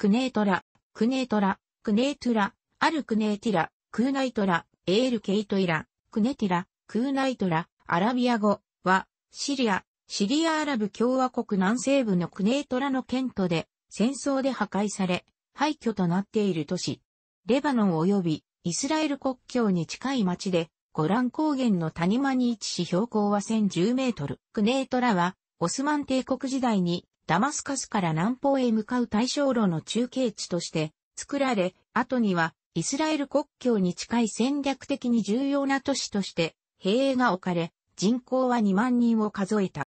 クネートラ、クネートラ、クネートラ、アルクネーティラ、クーナイトラ、エールケイトイラ、クネティラ、クーナイトラ、アラビア語は、シリア、シリアアラブ共和国南西部のクネートラの県都で、戦争で破壊され、廃墟となっている都市。レバノン及びイスラエル国境に近い町で、ゴラン高原の谷間に位置し標高は1010メートル。クネートラは、オスマン帝国時代にダマスカスから南方へ向かう対象路の中継地として作られ、後にはイスラエル国境に近い戦略的に重要な都市として兵営が置かれ、人口は2万人を数えた。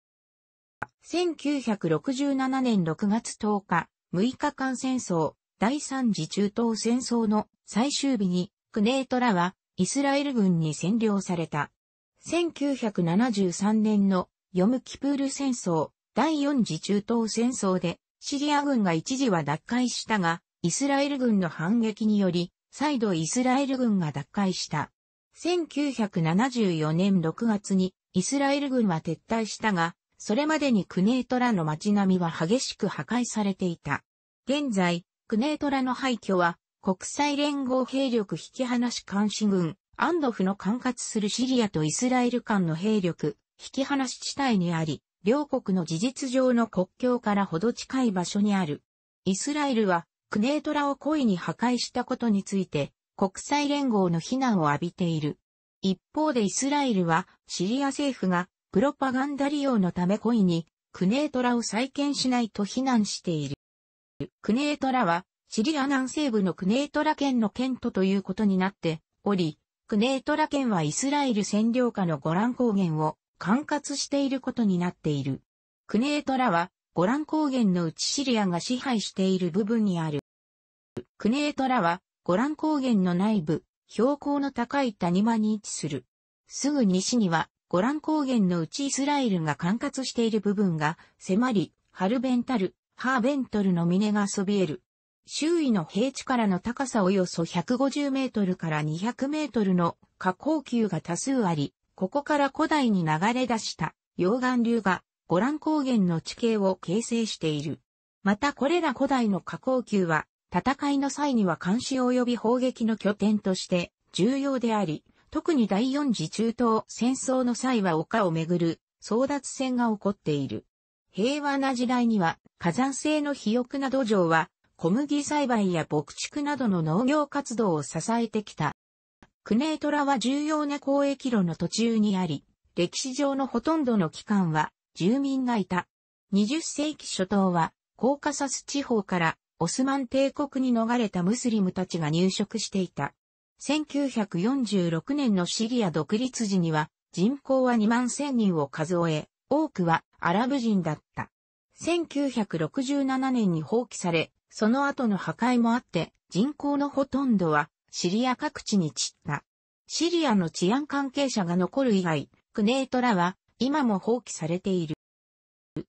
1967年6月10日、6日間戦争、第三次中東戦争の最終日に、クネートラはイスラエル軍に占領された。1973年のヨムキプール戦争、第四次中東戦争でシリア軍が一時は脱会したが、イスラエル軍の反撃により、再度イスラエル軍が脱会した。1974年6月にイスラエル軍は撤退したが、それまでにクネートラの街並みは激しく破壊されていた。現在、クネートラの廃墟は国際連合兵力引き離し監視軍、アンドフの管轄するシリアとイスラエル間の兵力、引き離し地帯にあり、両国の事実上の国境からほど近い場所にある。イスラエルは、クネートラを故意に破壊したことについて、国際連合の非難を浴びている。一方でイスラエルは、シリア政府が、プロパガンダ利用のため故意に、クネートラを再建しないと非難している。クネートラは、シリア南西部のクネートラ県の県都ということになっており、クネートラ県はイスラエル占領下のゴラン高原を管轄していることになっている。クネートラは、ゴラン高原のうちシリアが支配している部分にある。クネートラは、ゴラン高原の内部、標高の高い谷間に位置する。すぐ西には、ゴラン高原のうちイスラエルが管轄している部分が迫り、ハルベンタル、ハーベントルの峰がそびえる。周囲の平地からの高さおよそ150メートルから200メートルの下降級が多数あり、ここから古代に流れ出した溶岩流がゴラン高原の地形を形成している。またこれら古代の下降球は戦いの際には監視及び砲撃の拠点として重要であり、特に第四次中東戦争の際は丘をめぐる争奪戦が起こっている。平和な時代には火山性の肥沃な土壌は小麦栽培や牧畜などの農業活動を支えてきたクネートラは重要な交易路の途中にあり、歴史上のほとんどの期間は住民がいた。20世紀初頭は、コーカサス地方からオスマン帝国に逃れたムスリムたちが入植していた。1946年のシリア独立時には人口は2万1000人を数え、多くはアラブ人だった。1967年に放棄され、その後の破壊もあって人口のほとんどはシリア各地に散った。シリアの治安関係者が残る以外、クネートラは今も放棄されている。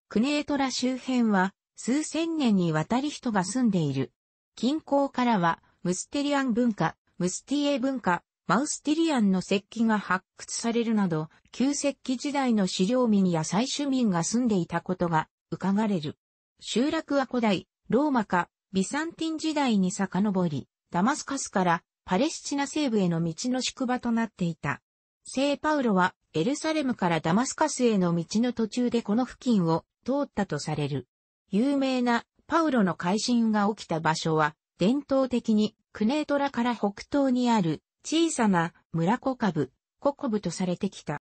クネートラ周辺は数千年にわたり人が住んでいる。近郊からはムステリアン文化、ムスティエ文化、マウスティリアンの石器が発掘されるなど、旧石器時代の狩猟民や採取民が住んでいたことが伺われる。集落は古代、ローマか、ビサンティン時代に遡り、ダマスカスからパレスチナ西部への道の宿場となっていた。聖パウロはエルサレムからダマスカスへの道の途中でこの付近を通ったとされる。有名なパウロの改心が起きた場所は伝統的にクネートラから北東にある小さな村コカブ、ココブとされてきた。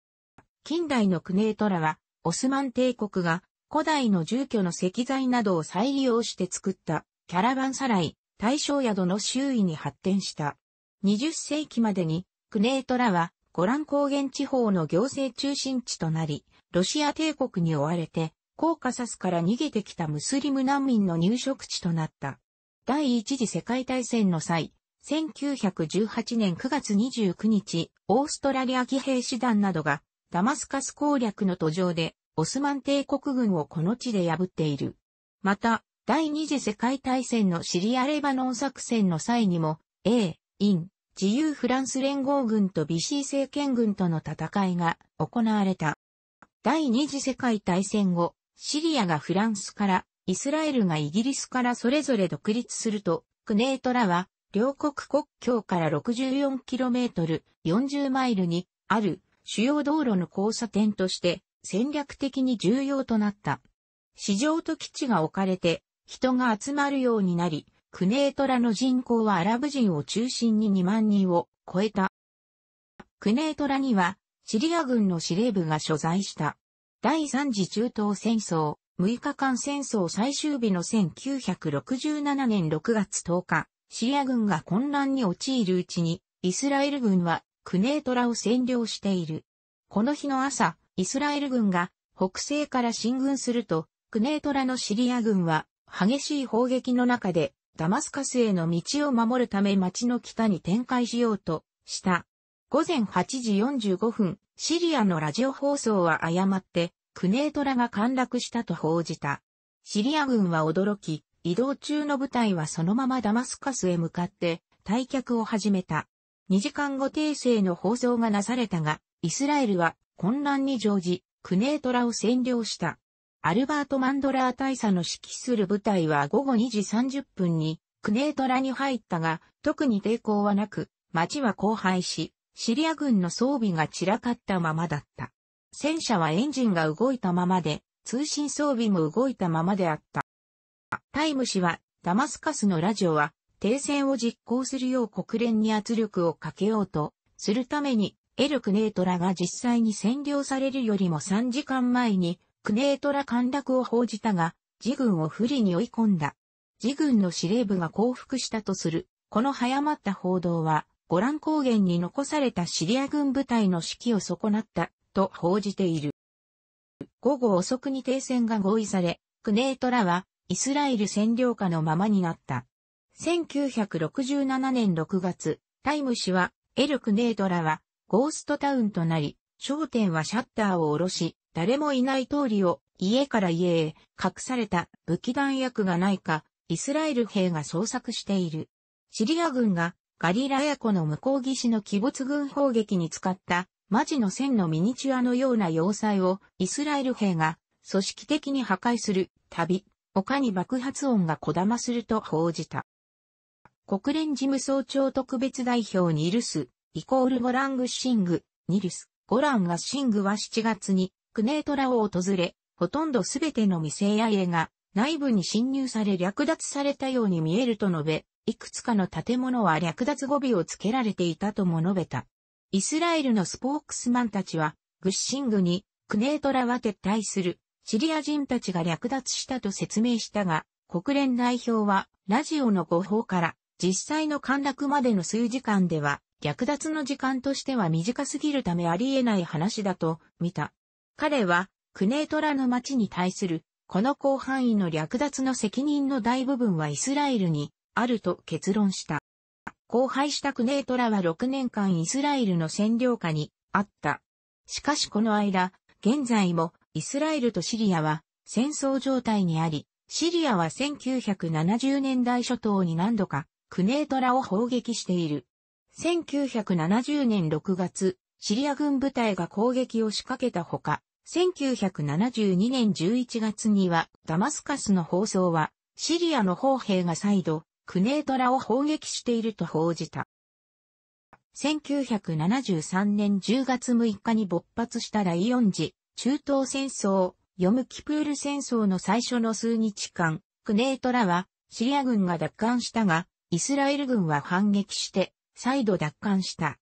近代のクネートラはオスマン帝国が古代の住居の石材などを再利用して作ったキャラバンサライ、大正宿の周囲に発展した。20世紀までに、クネートラは、ゴラン高原地方の行政中心地となり、ロシア帝国に追われて、コーカサスから逃げてきたムスリム難民の入植地となった。第一次世界大戦の際、1918年9月29日、オーストラリア騎兵師団などが、ダマスカス攻略の途上で、オスマン帝国軍をこの地で破っている。また、第二次世界大戦のシリア・レバノン作戦の際にも、A、イン、自由フランス連合軍とビシー政権軍との戦いが行われた。第二次世界大戦後、シリアがフランスから、イスラエルがイギリスからそれぞれ独立すると、クネートラは、両国国境から 64km、40マイルに、ある、主要道路の交差点として、戦略的に重要となった。市場と基地が置かれて、人が集まるようになり、クネートラの人口はアラブ人を中心に2万人を超えた。クネートラにはシリア軍の司令部が所在した。第三次中東戦争、6日間戦争最終日の1967年6月10日、シリア軍が混乱に陥るうちに、イスラエル軍はクネートラを占領している。この日の朝、イスラエル軍が北西から進軍すると、クネートラのシリア軍は激しい砲撃の中でダマスカスへの道を守るため町の北に展開しようとした。午前8時45分、シリアのラジオ放送は誤って、クネートラが陥落したと報じた。シリア軍は驚き、移動中の部隊はそのままダマスカスへ向かって退却を始めた。2時間後訂正の放送がなされたが、イスラエルは混乱に乗じ、クネートラを占領した。アルバート・マンドラー大佐の指揮する部隊は午後2時30分にクネートラに入ったが、特に抵抗はなく、街は荒廃し、シリア軍の装備が散らかったままだった。戦車はエンジンが動いたままで、通信装備も動いたままであった。タイム氏は、ダマスカスのラジオは、停戦を実行するよう国連に圧力をかけようと、するために、エル・クネートラが実際に占領されるよりも3時間前にクネートラ陥落を報じたが、自軍を不利に追い込んだ。自軍の司令部が降伏したとする、この早まった報道は、ゴラン高原に残されたシリア軍部隊の指揮を損なった、と報じている。午後遅くに停戦が合意され、クネートラは、イスラエル占領下のままになった。1967年6月、タイム氏は、エル・クネートラは、ゴーストタウンとなり、商店はシャッターを下ろし、誰もいない通りを家から家へ隠された武器弾薬がないか、イスラエル兵が捜索している。シリア軍がガリラヤ湖の向こう岸の鬼没軍砲撃に使ったマジの線のミニチュアのような要塞をイスラエル兵が組織的に破壊する旅、丘に爆発音がこだますると報じた。国連事務総長特別代表ニルス、イコールゴラングシング、ニルス、ゴランガシングは7月にクネートラを訪れ、ほとんどすべての未成 i 家が内部に侵入され略奪されたように見えると述べ、いくつかの建物は略奪語尾をつけられていたとも述べた。イスラエルのスポークスマンたちは、グッシングに、クネートラは撤退する、シリア人たちが略奪したと説明したが、国連代表は、ラジオの誤報から、実際の陥落までの数時間では、略奪の時間としては短すぎるためありえない話だと見た。彼は、クネートラの町に対する、この広範囲の略奪の責任の大部分はイスラエルに、あると結論した。荒廃したクネートラは6年間イスラエルの占領下にあった。しかしこの間、現在もイスラエルとシリアは戦争状態にあり、シリアは1970年代初頭に何度かクネートラを砲撃している。1970年6月、シリア軍部隊が攻撃を仕掛けたほか、1972年11月にはダマスカスの放送はシリアの砲兵が再度クネートラを砲撃していると報じた。1973年10月6日に勃発した第ン次中東戦争、ヨムキプール戦争の最初の数日間、クネートラはシリア軍が奪還したが、イスラエル軍は反撃して再度奪還した。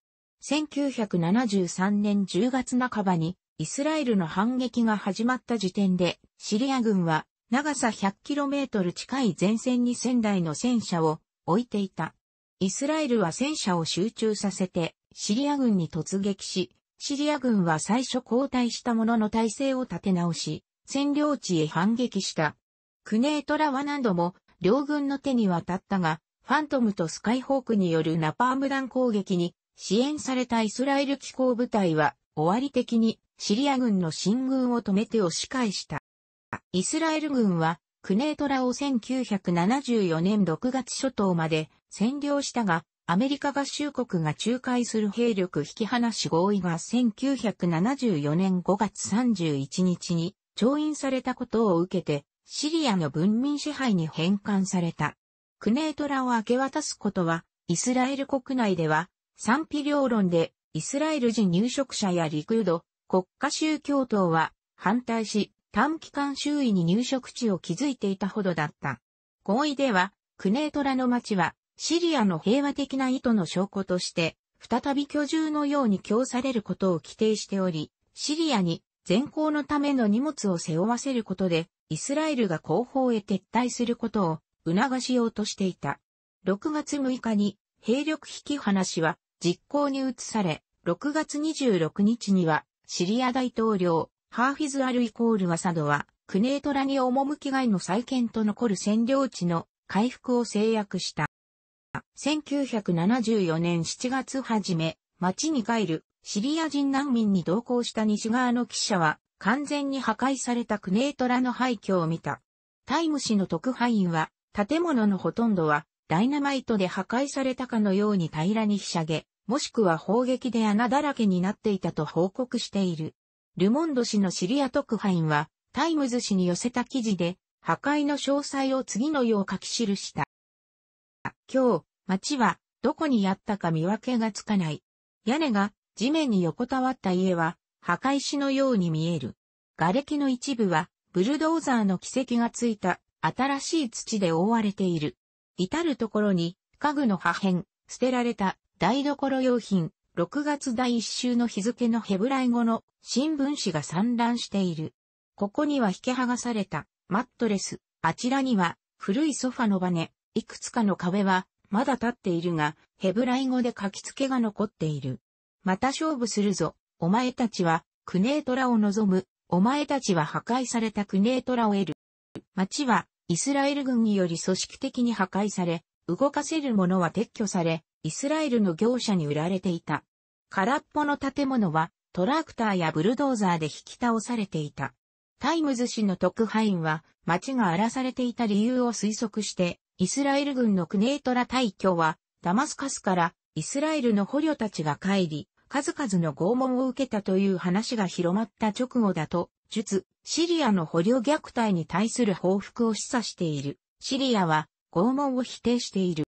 1973年10月半ばにイスラエルの反撃が始まった時点で、シリア軍は長さ 100km 近い前線に仙台の戦車を置いていた。イスラエルは戦車を集中させてシリア軍に突撃し、シリア軍は最初後退したものの体制を立て直し、占領地へ反撃した。クネートラは何度も両軍の手に渡ったが、ファントムとスカイホークによるナパーム弾攻撃に支援されたイスラエル機構部隊は終わり的にシリア軍の進軍を止めて押し返した。イスラエル軍は、クネートラを1974年6月初頭まで占領したが、アメリカ合衆国が仲介する兵力引き離し合意が1974年5月31日に調印されたことを受けて、シリアの文民支配に返還された。クネートラを明け渡すことは、イスラエル国内では、賛否両論で、イスラエル人入植者やリクード、国家宗教党は反対し、短期間周囲に入植地を築いていたほどだった。合意では、クネートラの町は、シリアの平和的な意図の証拠として、再び居住のように供されることを規定しており、シリアに善行のための荷物を背負わせることで、イスラエルが後方へ撤退することを促しようとしていた。6月6日に兵力引き離しは実行に移され、6月26日にはシリア大統領、ハーフィズ・アル・イコール・アサドは、クネートラにき、外の再建と残る占領地の回復を制約した。1974年7月初め、町に帰るシリア人難民に同行した西側の記者は、完全に破壊されたクネートラの廃墟を見た。タイム誌の特派員は、建物のほとんどはダイナマイトで破壊されたかのように平らにひしゃげ、もしくは砲撃で穴だらけになっていたと報告している。ルモンド氏のシリア特派員は、タイムズ氏に寄せた記事で、破壊の詳細を次のよう書き記した。今日、街は、どこにやったか見分けがつかない。屋根が、地面に横たわった家は、破壊しのように見える。瓦礫の一部は、ブルドーザーの軌跡がついた、新しい土で覆われている。至るところに、家具の破片、捨てられた台所用品、6月第1週の日付のヘブライ語の新聞紙が散乱している。ここには引け剥がされたマットレス、あちらには古いソファのバネ、いくつかの壁はまだ立っているが、ヘブライ語で書き付けが残っている。また勝負するぞ、お前たちはクネートラを望む、お前たちは破壊されたクネートラを得る。町はイスラエル軍により組織的に破壊され、動かせるものは撤去され、イスラエルの業者に売られていた。空っぽの建物はトラクターやブルドーザーで引き倒されていた。タイムズ氏の特派員は町が荒らされていた理由を推測して、イスラエル軍のクネートラ大挙はダマスカスからイスラエルの捕虜たちが帰り、数々の拷問を受けたという話が広まった直後だと、述、シリアの捕虜虐待に対する報復を示唆している。シリアは拷問を否定している。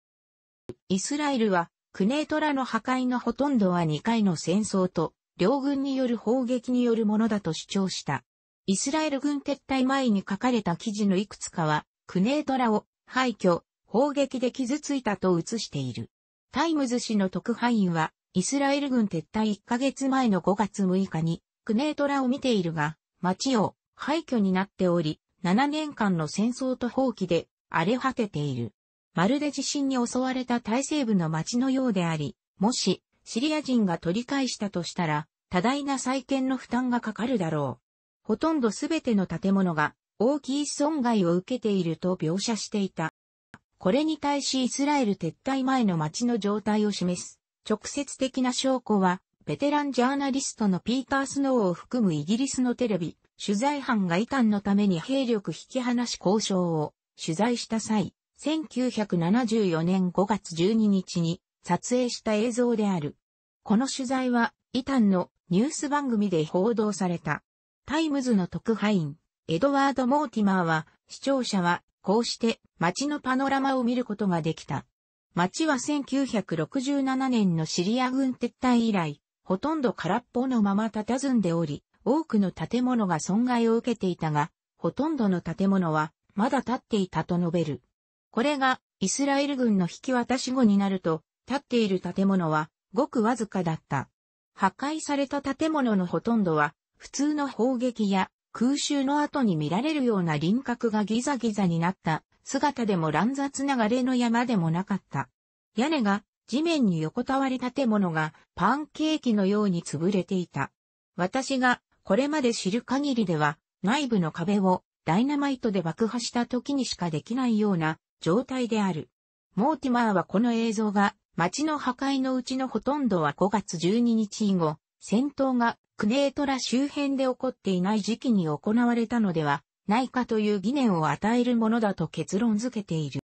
イスラエルは、クネートラの破壊のほとんどは2回の戦争と、両軍による砲撃によるものだと主張した。イスラエル軍撤退前に書かれた記事のいくつかは、クネートラを廃墟、砲撃で傷ついたと写している。タイムズ氏の特派員は、イスラエル軍撤退1ヶ月前の5月6日に、クネートラを見ているが、街を廃墟になっており、7年間の戦争と放棄で荒れ果てている。まるで地震に襲われた大西部の町のようであり、もし、シリア人が取り返したとしたら、多大な再建の負担がかかるだろう。ほとんどすべての建物が大きい損害を受けていると描写していた。これに対しイスラエル撤退前の町の状態を示す直接的な証拠は、ベテランジャーナリストのピーター・スノーを含むイギリスのテレビ、取材班が遺憾のために兵力引き離し交渉を取材した際、1974年5月12日に撮影した映像である。この取材は、イタンのニュース番組で報道された。タイムズの特派員、エドワード・モーティマーは、視聴者は、こうして街のパノラマを見ることができた。街は1967年のシリア軍撤退以来、ほとんど空っぽのまま佇んでおり、多くの建物が損害を受けていたが、ほとんどの建物はまだ建っていたと述べる。これがイスラエル軍の引き渡し後になると、立っている建物はごくわずかだった。破壊された建物のほとんどは、普通の砲撃や空襲の後に見られるような輪郭がギザギザになった姿でも乱雑なれの山でもなかった。屋根が地面に横たわり建物がパンケーキのように潰れていた。私がこれまで知る限りでは内部の壁をダイナマイトで爆破した時にしかできないような状態である。モーティマーはこの映像が街の破壊のうちのほとんどは5月12日以後、戦闘がクネートラ周辺で起こっていない時期に行われたのではないかという疑念を与えるものだと結論付けている。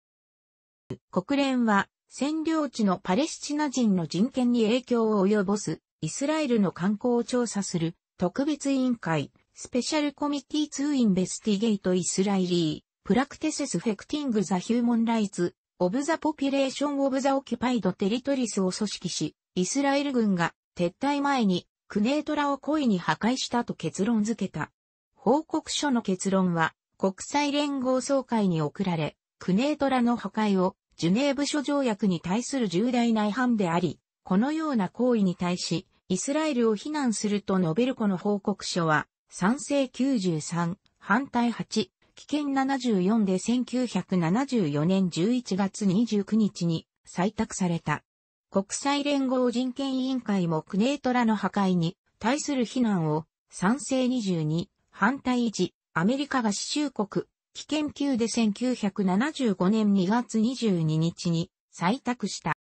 国連は占領地のパレスチナ人の人権に影響を及ぼすイスラエルの観光を調査する特別委員会スペシャルコミティーインベスティゲートイスラエリ practices affecting the human rights of the population of the occupied territories を組織し、イスラエル軍が撤退前にクネートラを故意に破壊したと結論付けた。報告書の結論は国際連合総会に送られ、クネートラの破壊をジュネーブ諸条約に対する重大な違反であり、このような行為に対し、イスラエルを非難すると述べるこの報告書は、賛成93、反対8、危険74で1974年11月29日に採択された。国際連合人権委員会もクネートラの破壊に対する非難を賛成22、反対維持、アメリカが死臭国、危険級で1975年2月22日に採択した。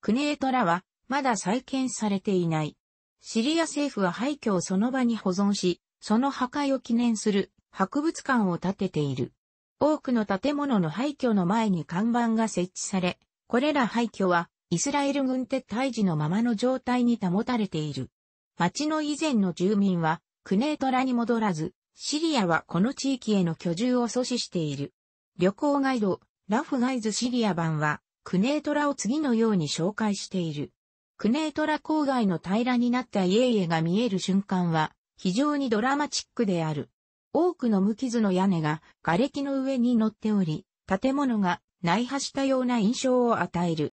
クネートラはまだ再建されていない。シリア政府は廃墟をその場に保存し、その破壊を記念する博物館を建てている。多くの建物の廃墟の前に看板が設置され、これら廃墟はイスラエル軍撤退時のままの状態に保たれている。町の以前の住民はクネートラに戻らず、シリアはこの地域への居住を阻止している。旅行ガイド、ラフガイズシリア版は、クネートラを次のように紹介している。クネートラ郊外の平らになった家々が見える瞬間は、非常にドラマチックである。多くの無傷の屋根が瓦礫の上に乗っており、建物が内破したような印象を与える。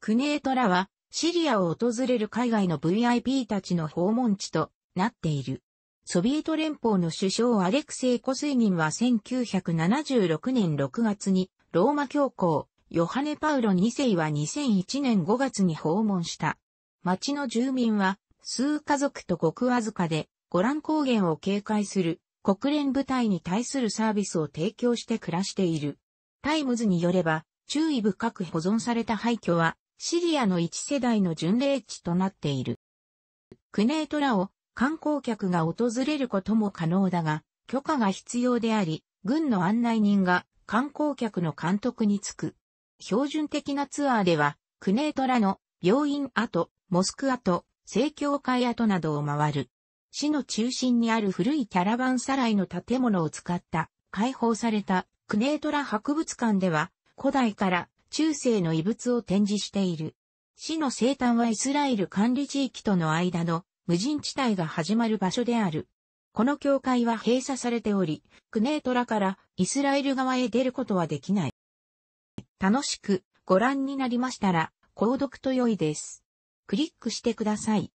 クネートラはシリアを訪れる海外の VIP たちの訪問地となっている。ソビエト連邦の首相アレクセイ・コスイニンは1976年6月にローマ教皇ヨハネ・パウロ2世は2001年5月に訪問した。町の住民は数家族とごくわずかでゴラン高原を警戒する国連部隊に対するサービスを提供して暮らしている。タイムズによれば、注意深く保存された廃墟は、シリアの一世代の巡礼地となっている。クネートラを観光客が訪れることも可能だが、許可が必要であり、軍の案内人が観光客の監督に就く。標準的なツアーでは、クネートラの病院跡、モスク跡、正教会跡などを回る。市の中心にある古いキャラバンサライの建物を使った解放されたクネートラ博物館では古代から中世の遺物を展示している。市の生誕はイスラエル管理地域との間の無人地帯が始まる場所である。この教会は閉鎖されており、クネートラからイスラエル側へ出ることはできない。楽しくご覧になりましたら、購読と良いです。クリックしてください。